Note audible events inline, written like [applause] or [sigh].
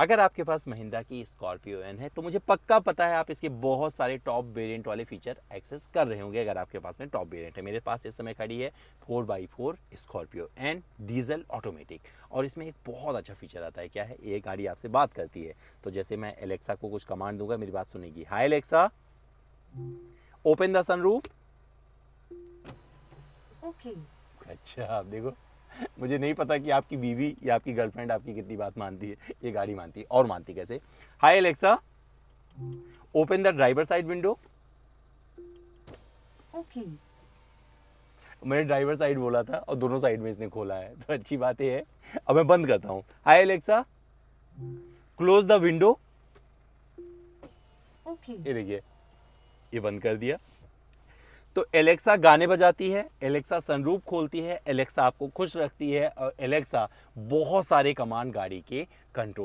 अगर आपके पास महिंद्रा की स्कॉर्पियो एन है तो मुझे पक्का पता है आप इसके बहुत सारे टॉप वेरिएंट वाले फीचर एक्सेस कर रहे होंगे अगर आपके पास में टॉप वेरिएंट है मेरे पास इस समय खड़ी है four by four Scorpio N diesel automatic और इसमें एक बहुत अच्छा फीचर आता है क्या है ये गाड़ी आपसे बात करती है तो जैसे मैं एलेक्सा को कुछ कमांड दूंगा मेरी बात सुनेगी hi Alexa open the roof okay अच्छा आप देखो [laughs] मुझे नहीं पता कि आपकी बीवी या आपकी गर्लफ्रेंड आपकी कितनी बात मानती है ये गाड़ी मानती है और मानती कैसे hi Alexa open the driver side window okay मैंने ड्राइवर साइड बोला था और दोनों साइड में इसने खोला है तो अच्छी बात है अब मैं बंद करता हूँ hi Alexa close the window okay ये देखिए ये बंद कर दिया तो एलेक्सा गाने बजाती है एलेक्सा सनरूप खोलती है एलेक्सा आपको खुश रखती है और एलेक्सा बहुत सारे कमान गाड़ी के कंट्रोल